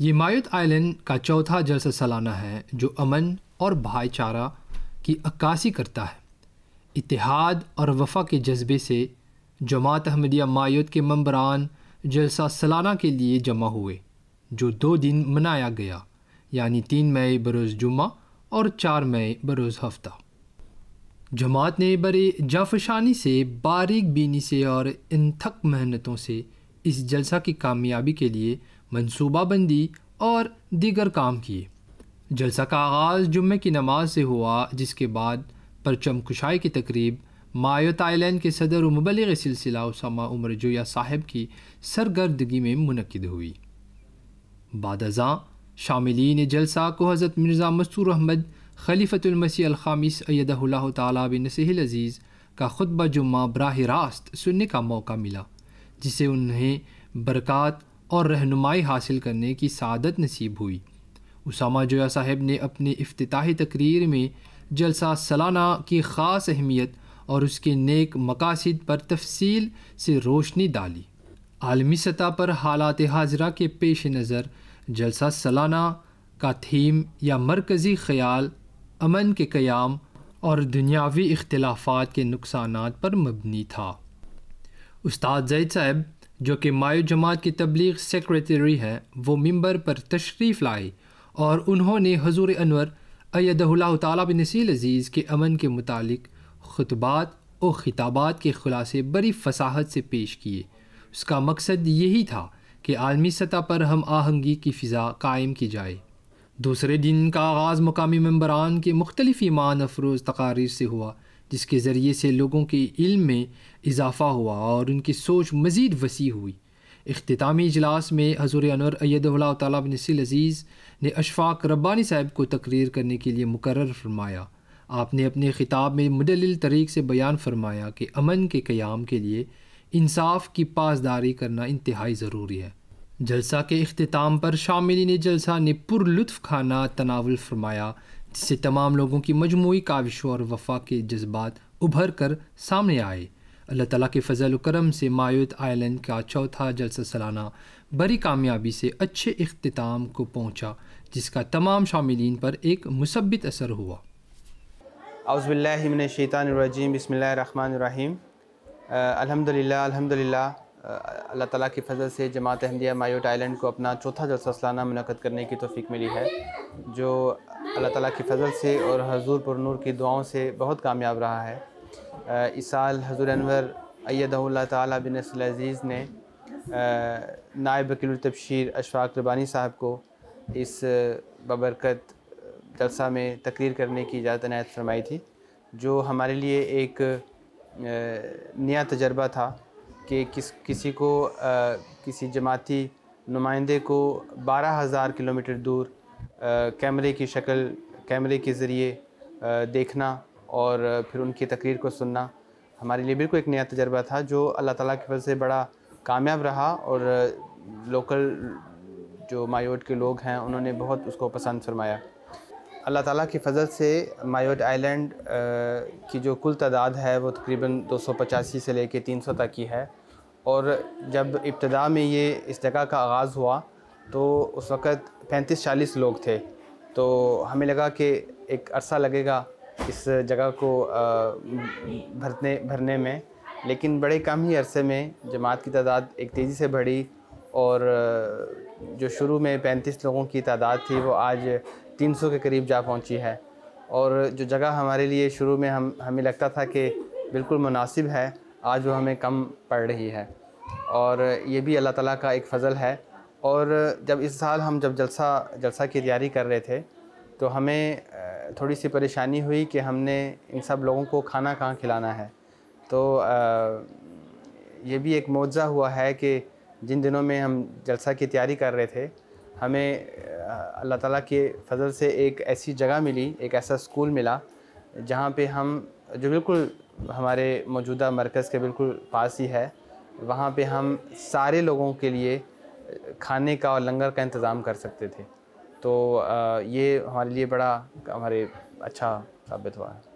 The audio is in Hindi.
ये मायूत आइलैंड का चौथा जलसा सालाना है जो अमन और भाईचारा की अक्कासी करता है इतिहाद और वफा के जज्बे से जमात अहमदिया मायूत के मम्बरान जलसा सालाना के लिए जमा हुए जो दो दिन मनाया गया यानी तीन मई बरोज़ जुम्मा और चार मई बरोज़ हफ्ता जमात ने बड़े जाफशानी से बारीक बीनी से और इन थक मेहनतों से इस जलसा की कामयाबी के लिए मनसूबाबंदी और दीगर काम किए जलसा का आगाज़ जुम्मे की नमाज से हुआ जिसके बाद परचम कुशाई की तकरीब मायो ताइलैंड के सदर मबलग सिलसिला उसामा उमर जोया साहब की सरगर्दगी में मनद हुई बादजा शामिलीन जलसा को हज़रत मिर्ज़ा मसूर अहमद खलीफतमसी अलखामिस अयदल्ला तबिन नसील अज़ीज़ का खुतबा जुम्मा बरह रास्त सुनने का मौका मिला जिसे उन्हें बरक़ात और रहनुमाई हासिल करने की सादत नसीब हुई उसामा जोया साहब ने अपने अफ्ताही तकरीर में जलसा सलाना की ख़ास अहमियत और उसके नेक मकासद पर तफसील से रोशनी डाली आलमी सतह पर हालात हाजरा के पेश नज़र जलसा सलाना का थीम या मरकज़ी ख्याल अमन के क़्याम और दुनियावी इख्तलाफात के नुकसान पर मबनी था उस्ताद जैद साहब जो कि मायू जमात की तबलीग सेक्रेटरी हैं वो मंबर पर तशरीफ़ लाए और उन्होंने हजूर अनवर अयदहुल्ला नसील अज़ीज़ के अमन के मुतालिक खुतबात और ख़िताबात के ख़ुलासे बड़ी फसाहत से पेश किए उसका मकसद यही था कि आलमी सतह पर हम आहंगी की फ़िज़ा कायम की जाए दूसरे दिन का आगाज़ मकामी मम्बरान के मुख्तलिफ़ ईमान अफरोज़ तकारीर से हुआ जिसके ज़रिए से लोगों के इल्म में इजाफ़ा हुआ और उनकी सोच मज़ीद वसी हुई अख्तामी इजलास में हजूर अनवर अयदल्ला तसिल अज़ीज़ ने अशफाक रब्बानी साहब को तकरीर करने के लिए मुकर फरमाया आपने अपने ख़िताब में मुदल तरीक़ से बयान फरमाया कि अमन के क़्याम के लिए इंसाफ की पासदारी करना इंतहाई ज़रूरी है जलसा के अख्ताम पर शामिली ने जलसा ने पुरलुत्फ़ खाना तनावल फरमाया जिससे तमाम लोगों की मजमू काविश और वफा के जज्बात उभर कर सामने आए अल्लाह तला के फजल करम से मायूत आइलैंड का चौथा जलसा सालाना बड़ी कामयाबी से अच्छे अख्ताम को पहुँचा जिसका तमाम शामिल पर एक मुसबित असर हुआ अउज़बिल्लिमिनशैतानरजीम बसमीम अलहमदिल्ला अलहमदिल्ला अल्लाह ताला की फ़जल से जमात अहमदिया मायूट आइलैंड को अपना चौथा जलसा सालाना मुनद करने की तोफ़ी मिली है जो अल्लाह ताला की फजल से और हजूर पर नूर की दुआओं से बहुत कामयाब रहा है इस साल हजूर अनवर अयदल्ला तबिनसल अज़ीज़ ने नायब वकील तबशीर अशफाक रबानी साहब को इस बबरकत जलसा में तकरीर करने की इजाज़त अनायत फरमाई थी जो हमारे लिए एक नया तजर्बा था कि किस किसी को आ, किसी जमाती नुमाइंदे को बारह हज़ार किलोमीटर दूर कैमरे की शक्ल कैमरे के ज़रिए देखना और फिर उनकी तकरीर को सुनना हमारे लिए बिल्कुल एक नया तजर्बा था जो अल्लाह ताला की वजह से बड़ा कामयाब रहा और लोकल जो मायोट के लोग हैं उन्होंने बहुत उसको पसंद फरमाया अल्लाह ताला की फ़ज़ल से मायोट आइलैंड की जो कुल तादाद है वो तकरीबन दो से लेके 300 तक की है और जब इब्तदा में ये इस जगह का आगाज़ हुआ तो उस वक़्त पैंतीस चालीस लोग थे तो हमें लगा कि एक अरसा लगेगा इस जगह को भरने भरने में लेकिन बड़े कम ही अरसे में जमात की तादाद एक तेज़ी से बढ़ी और जो शुरू में पैंतीस लोगों की तादाद थी वो आज तीन सौ के करीब जा पहुंची है और जो जगह हमारे लिए शुरू में हम हमें लगता था कि बिल्कुल मुनासिब है आज वो हमें कम पड़ रही है और ये भी अल्लाह ताला का एक फ़ज़ल है और जब इस साल हम जब जलसा जलसा की तैयारी कर रहे थे तो हमें थोड़ी सी परेशानी हुई कि हमने इन सब लोगों को खाना कहाँ खिलाना है तो ये भी एक मुआवजा हुआ है कि जिन दिनों में हम जलसा की तैयारी कर रहे थे हमें अल्लाह ताला के फजल से एक ऐसी जगह मिली एक ऐसा स्कूल मिला जहाँ पे हम जो बिल्कुल हमारे मौजूदा मरकज़ के बिल्कुल पास ही है वहाँ पे हम सारे लोगों के लिए खाने का और लंगर का इंतज़ाम कर सकते थे तो ये हमारे लिए बड़ा हमारे अच्छा साबित हुआ है